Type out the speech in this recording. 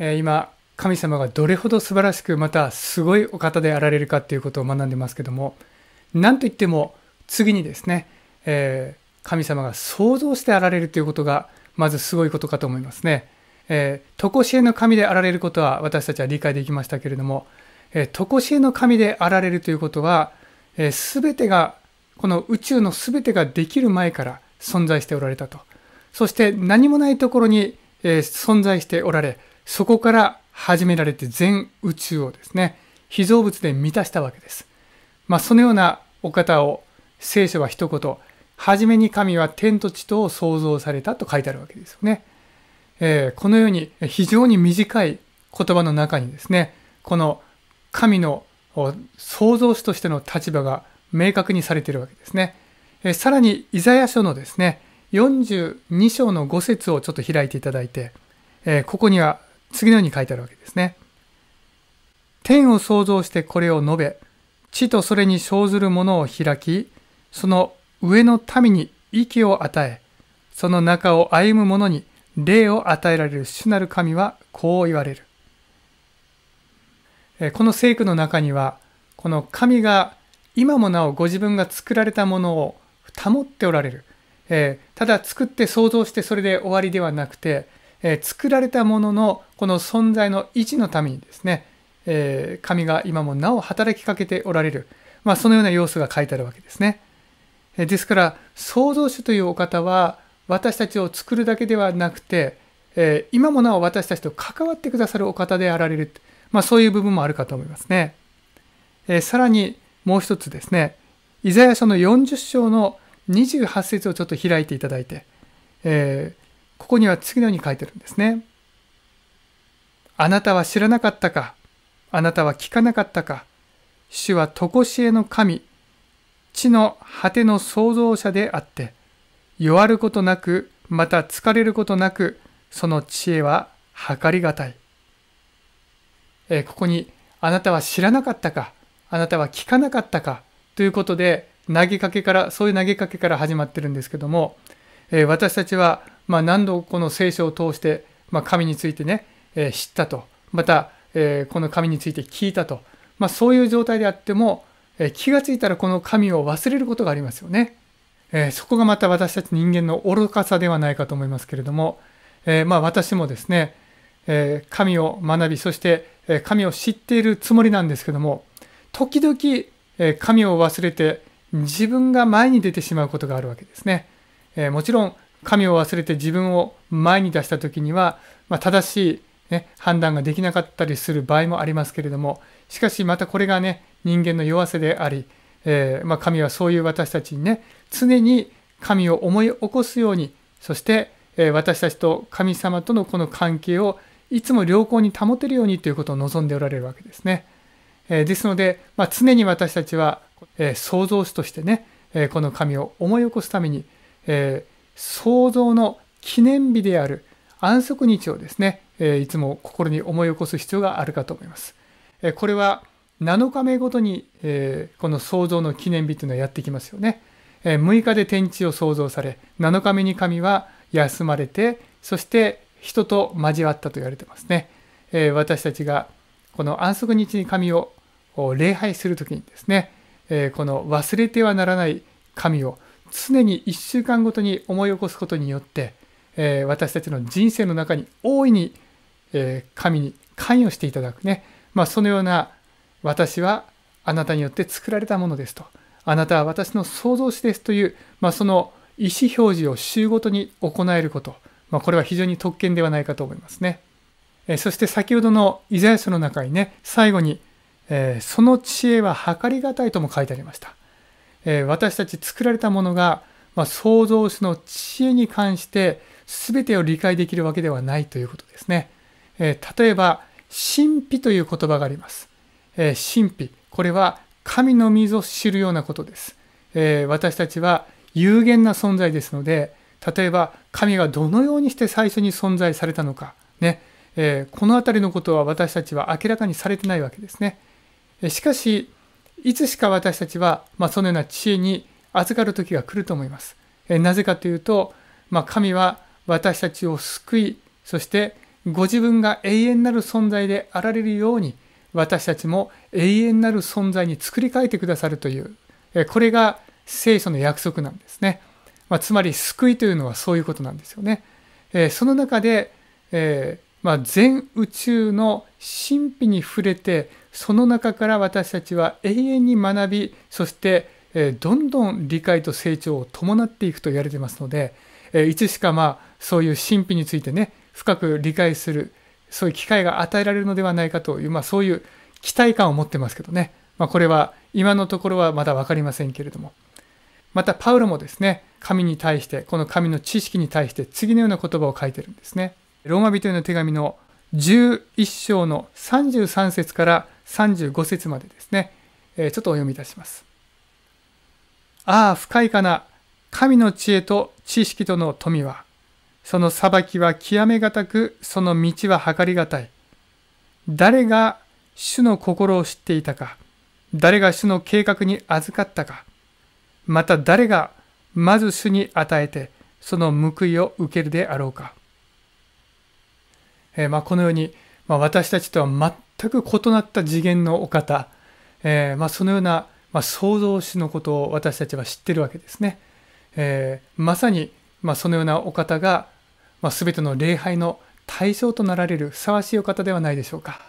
え今、神様がどれほど素晴らしく、またすごいお方であられるかということを学んでますけども、なんといっても次にですね、えー、神様が創造してあられるということが、まずすごいことかと思いますね。えー、常しえの神であられることは私たちは理解できましたけれども、えー、常しえの神であられるということは、えー、全てが、この宇宙の全てができる前から存在しておられたと。そして何もないところに、えー、存在しておられ、そこから始められて全宇宙をですね、非造物で満たしたわけです。まあ、そのようなお方を聖書は一言、はじめに神は天と地とを創造されたと書いてあるわけですよね。えー、このように非常に短い言葉の中にですね、この神の創造主としての立場が明確にされているわけですね。えー、さらに、イザヤ書のですね、42章の5節をちょっと開いていただいて、えー、ここには次のように書いてあるわけですね。天を創造してこれを述べ、地とそれに生ずるものを開き、その上の民に息を与え、その中を歩む者に霊を与えられる主なる神はこう言われる。この聖句の中には、この神が今もなおご自分が作られたものを保っておられる。ただ作って想像してそれで終わりではなくて、え作られたもののこの存在の維持のためにですね、え神が今もなお働きかけておられる、まあ、そのような様子が書いてあるわけですね。えですから創造主というお方は私たちを作るだけではなくて、え今もなお私たちと関わってくださるお方であられる、まあ、そういう部分もあるかと思いますね。えさらにもう一つですねイザヤ書の40章の28節をちょっと開いていただいて、えーここには次のように書いてるんですね。あなたは知らなかったか、あなたは聞かなかったか、主は常しえの神、地の果ての創造者であって、弱ることなく、また疲れることなく、その知恵は計りがたい。えー、ここに、あなたは知らなかったか、あなたは聞かなかったか、ということで、投げかけから、そういう投げかけから始まってるんですけども、えー、私たちは、まあ、何度この聖書を通して、まあ、神についてね、えー、知ったとまた、えー、この神について聞いたと、まあ、そういう状態であっても、えー、気がついたらこの神を忘れることがありますよね、えそこがまた私たち人間の愚かさではないかと思いますけれども、えま私もですね、え神を学びそして、え神を知っているつもりなんですけども時々、え神を忘れて自分が前に出てしまうことがあるわけですね、えもちろん神を忘れて自分を前に出した時には、まあ、正しい、ね、判断ができなかったりする場合もありますけれどもしかしまたこれがね人間の弱さであり、えー、まあ、神はそういう私たちにね常に神を思い起こすようにそして、えー、私たちと神様とのこの関係をいつも良好に保てるようにということを望んでおられるわけですね。えー、ですので、まあ、常に私たちは、え創造主としてね、えこの神を思い起こすために、えー創造の記念日である安息日をですね、いつも心に思い起こす必要があるかと思います。これは7日目ごとに、この創造の記念日というのはやってきますよね。6日で天地を創造され、7日目に神は休まれて、そして人と交わったと言われてますね。私たちがこの安息日に神を礼拝する時にですね、この忘れてはならない神を常に1週間ごとに思い起こすことによって、えー、私たちの人生の中に大いに、えー、神に関与していただくね、まあ、そのような私はあなたによって作られたものですとあなたは私の創造主ですという、まあ、その意思表示を週ごとに行えること、まあ、これは非常に特権ではないかと思いますね、えー、そして先ほどのイザヤ書の中にね最後に、えその知恵は計りがたいとも書いてありましたえ私たち作られたものが、まあ、創造主の知恵に関して全てを理解できるわけではないということですね。え例えば、神秘という言葉があります。え神秘。これは神の水を知るようなことです。え私たちは有限な存在ですので、例えば神がどのようにして最初に存在されたのか、ねえこの辺りのことは私たちは明らかにされてないわけですね。しかしいつしか私たちは、まあ、そのような知恵に預かる時が来ると思います。えなぜかというと、まあ、神は私たちを救い、そしてご自分が永遠なる存在であられるように、私たちも永遠なる存在に作り変えてくださるという、えこれが聖書の約束なんですね。まあ、つまり救いというのはそういうことなんですよね。えその中で、えー、まあ、全宇宙の神秘に触れてその中から私たちは永遠に学びそしてどんどん理解と成長を伴っていくと言われてますのでいつしかまあそういう神秘についてね深く理解するそういう機会が与えられるのではないかという、まあ、そういう期待感を持ってますけどね、まあ、これは今のところはまだ分かりませんけれどもまたパウロもですね神に対してこの神の知識に対して次のような言葉を書いてるんですねローマ人への手紙の11章の33節から35節までですね、えちょっとお読みいたします。ああ、深いかな。神の知恵と知識との富は、その裁きは極めがたく、その道は計りがたい。誰が主の心を知っていたか、誰が主の計画に預かったか、また誰がまず主に与えて、その報いを受けるであろうか。えー、まあ、このように、まあ、私たちとは全く異なった次元のお方、えー、まあ、そのような、まあ、創造主のことを私たちは知ってるわけですね。えー、まさに、まそのようなお方が、ま全ての礼拝の対象となられるふさわしいお方ではないでしょうか。